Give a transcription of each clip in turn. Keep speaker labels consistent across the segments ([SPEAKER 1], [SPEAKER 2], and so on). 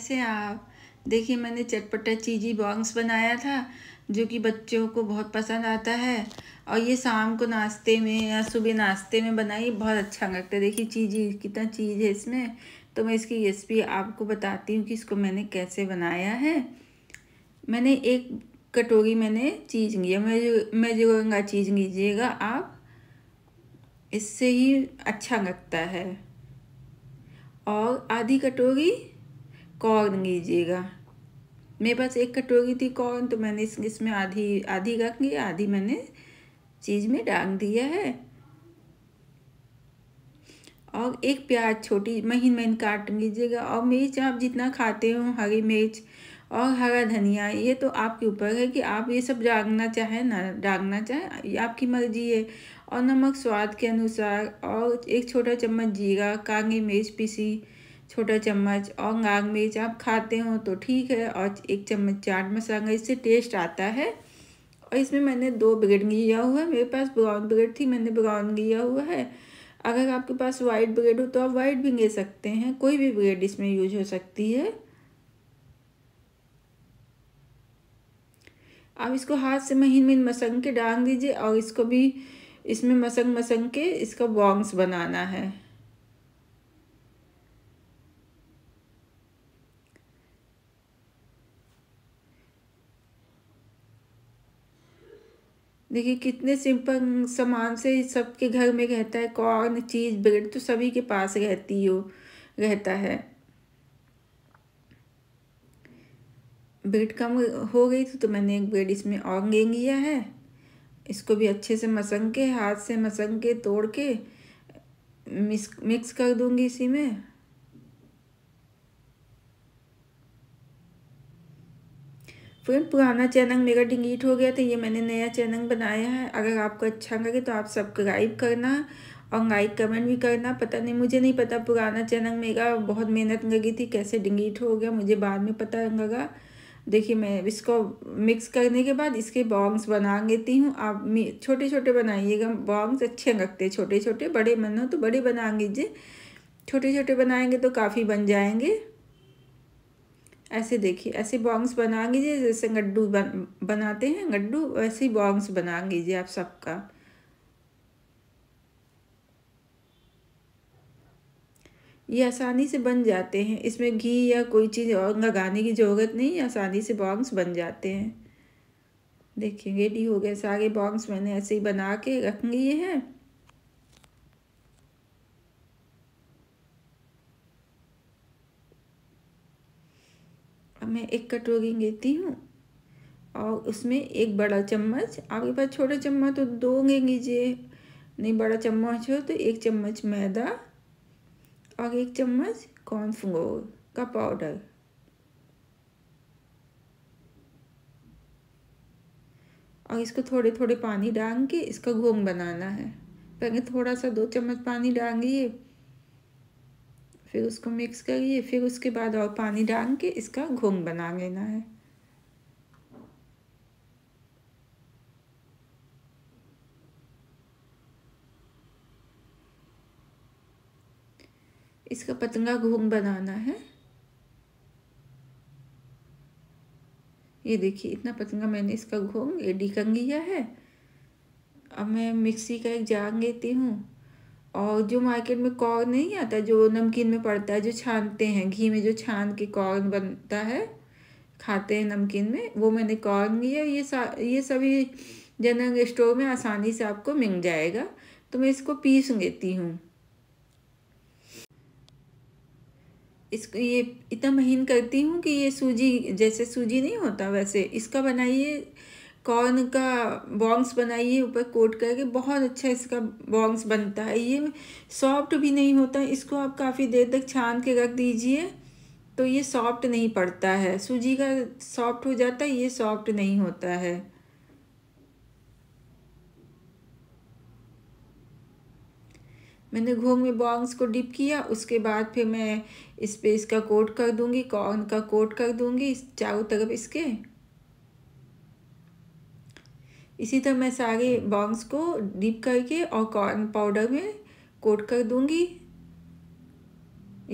[SPEAKER 1] कैसे हैं आप देखिए मैंने चटपटा चीज़ी बॉन्ग्स बनाया था जो कि बच्चों को बहुत पसंद आता है और ये शाम को नाश्ते में या सुबह नाश्ते में बनाई बहुत अच्छा लगता है देखिए चीज़ी कितना चीज़ है इसमें तो मैं इसकी रेसिपी आपको बताती हूँ कि इसको मैंने कैसे बनाया है मैंने एक कटोरी मैंने चीज़ लिया मैं मैं मेजोरंगा चीज़ लीजिएगा आप इससे ही अच्छा लगता है और आधी कटोरी कॉर्न लीजिएगा मेरे पास एक कटोरी थी कॉर्न तो मैंने इस इसमें आधी आधी रख ली आधी मैंने चीज़ में डाल दिया है और एक प्याज छोटी महीन महीन काट लीजिएगा और मिर्च आप जितना खाते हो हरी मिर्च और हरा धनिया ये तो आपके ऊपर है कि आप ये सब डालना चाहें ना डालना चाहें आपकी मर्जी है और नमक स्वाद के अनुसार और एक छोटा चम्मच जीरा काली मिर्च पीसी छोटा चम्मच और नाग मिर्च आप खाते हो तो ठीक है और एक चम्मच चाट मसाला इससे टेस्ट आता है और इसमें मैंने दो ब्रेड लिया हुआ है मेरे पास ब्राउन ब्रेड थी मैंने ब्राउन लिया हुआ है अगर आपके पास वाइट ब्रेड हो तो आप वाइट भी ले सकते हैं कोई भी ब्रेड इसमें यूज हो सकती है आप इसको हाथ से महीन महीन मसंग के डाल दीजिए और इसको भी इसमें मसंग मसंग के इसका बॉन्ग्स बनाना है देखिए कितने सिंपल सामान से सबके घर में रहता है कॉर्न चीज़ ब्रेड तो सभी के पास रहती हो रहता है ब्रेड कम हो गई थी तो मैंने एक ब्रेड इसमें और ले लिया है इसको भी अच्छे से मसंग के हाथ से मसंग के तोड़ के मिक्स मिक्स कर दूंगी इसी में फिर पुराना चैनल मेरा डिलीट हो गया तो ये मैंने नया चैनल बनाया है अगर आपको अच्छा लगे तो आप सब्सक्राइब करना और लाइक कमेंट भी करना पता नहीं मुझे नहीं पता पुराना चैनल मेरा बहुत मेहनत लगी थी कैसे डिलीट हो गया मुझे बाद में पता लगा देखिए मैं इसको मिक्स करने के बाद इसके बॉन्ग्स बना लेती हूँ आप छोटे छोटे बनाइएगा बॉन्ग्स अच्छे लगते छोटे छोटे बड़े मन हो तो बड़े बना लीजिए छोटे छोटे बनाएंगे तो काफ़ी बन जाएंगे ऐसे देखिए ऐसे बॉन्ग्स बना लीजिए जैसे गड्डू बन बनाते हैं गड्डू वैसे ही बॉन्ग्स बना लीजिए आप सबका ये आसानी से बन जाते हैं इसमें घी या कोई चीज़ और लगाने की ज़रूरत नहीं आसानी से बॉन्ग्स बन जाते हैं देखिए रेडी हो गए सारे बॉन्ग्स मैंने ऐसे ही बना के रख लिए हैं मैं एक कटोरी लेती हूँ और उसमें एक बड़ा चम्मच आपके पास छोटा चम्मच तो दो ले लीजिए नहीं बड़ा चम्मच हो तो एक चम्मच मैदा और एक चम्मच कॉर्नफ्लोर का पाउडर और इसको थोड़े थोड़े पानी डाल के इसका घोंग बनाना है पहले थोड़ा सा दो चम्मच पानी डालिए फिर उसको मिक्स करिए फिर उसके बाद और पानी डाल के इसका घोंग बना लेना है इसका पतंगा घोंग बनाना है ये देखिए इतना पतंगा मैंने इसका घोंग रेडी कर लिया है अब मैं मिक्सी का एक जार लेती हूँ और जो मार्केट में कॉर्न नहीं आता जो नमकीन में पड़ता है जो छानते हैं घी में जो छान के कॉर्न बनता है खाते हैं नमकीन में वो मैंने कॉर्न लिया ये सा ये सभी जनरल स्टोर में आसानी से आपको मिल जाएगा तो मैं इसको पीस लेती हूँ इसको ये इतना महीन करती हूँ कि ये सूजी जैसे सूजी नहीं होता वैसे इसका बनाइए कॉर्न का बॉन्ग्स बनाइए ऊपर कोट करके बहुत अच्छा इसका बॉन्ग्स बनता है ये सॉफ्ट भी नहीं होता इसको आप काफ़ी देर तक छान के रख दीजिए तो ये सॉफ्ट नहीं पड़ता है सूजी का सॉफ्ट हो जाता है ये सॉफ्ट नहीं होता है मैंने घोंग में बॉन्ग्स को डिप किया उसके बाद फिर मैं इस पर इसका कोट कर दूंगी कॉर्न का कोट कर दूंगी चारों तरफ इसके इसी तरह मैं सारे बॉन्ग्स को डीप करके और कॉर्न पाउडर में कोट कर दूंगी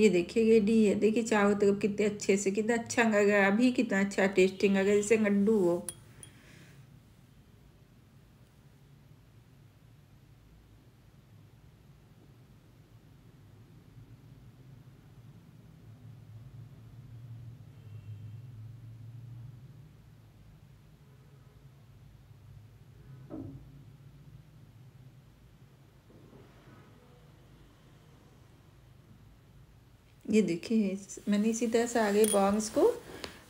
[SPEAKER 1] ये देखिए ये डी है देखिए चारों तरफ कितने अच्छे से कितना अच्छा लग रहा है अभी कितना अच्छा टेस्टिंग लग रहा है जैसे गड्डू हो ये देखिए मैंने इसी तरह से आगे बॉन्ग्स को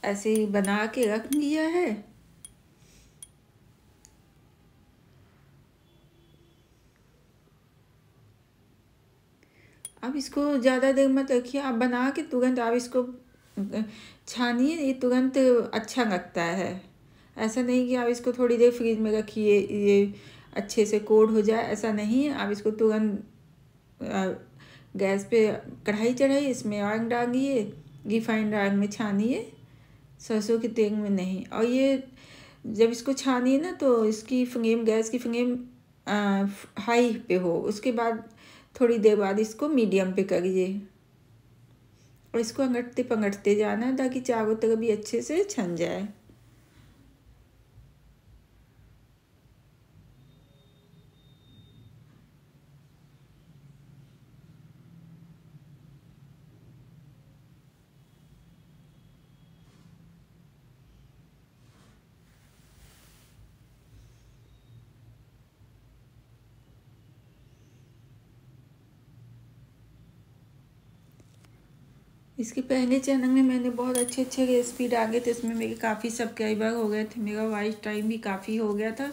[SPEAKER 1] ऐसे बना के रख लिया है अब इसको ज़्यादा देर मत रखिए आप बना के तुरंत आप इसको छानिए ये तुरंत अच्छा लगता है ऐसा नहीं कि आप इसको थोड़ी देर फ्रीज में रखिए ये अच्छे से कोड हो जाए ऐसा नहीं आप इसको तुरंत गैस पे कढ़ाई चढ़ाई इसमें आग डालिए रिफाइंड आग में छानिए सरसों के तेल में नहीं और ये जब इसको छानिए ना तो इसकी फ्लेम गैस की फ्लेम हाई पे हो उसके बाद थोड़ी देर बाद इसको मीडियम पे करिए और इसको अंगटते पंगटते जाना ताकि चारों तरफ भी अच्छे से छन जाए इसके पहले चैनल में मैंने बहुत अच्छे अच्छे रेसिपी डाले थे इसमें मेरे काफ़ी सब्सक्राइबर हो गए थे मेरा वाइच टाइम भी काफ़ी हो गया था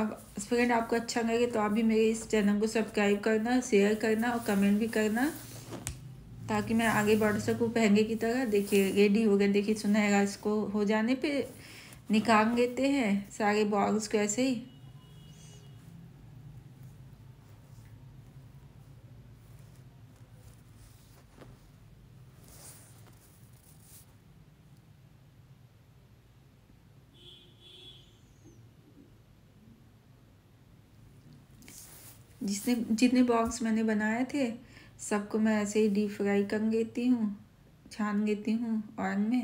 [SPEAKER 1] अब फ्रेंड आपको अच्छा लगे तो आप भी मेरे इस चैनल को सब्सक्राइब करना शेयर करना और कमेंट भी करना ताकि मैं आगे बढ़ सकूँ पहले की तरह देखिए रेडी हो गया देखिए सुनाएगा इसको हो जाने पर निकाल लेते हैं सारे बॉग्स को ऐसे ही जिसने जितने बॉक्स मैंने बनाए थे सबको मैं ऐसे ही डीप फ्राई कर लेती हूँ छान लेती हूँ ऑयल में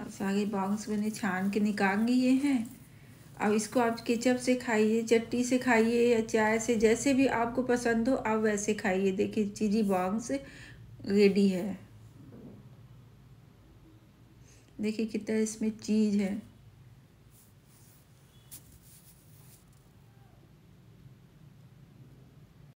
[SPEAKER 1] अब सारे बॉक्स मैंने छान के निकाल लिए हैं अब इसको आप केचप से खाइए चट्टी से खाइए या चाय से जैसे भी आपको पसंद हो आप वैसे खाइए देखिए चीज़ी बॉक्स रेडी है देखिए कितना इसमें चीज़ है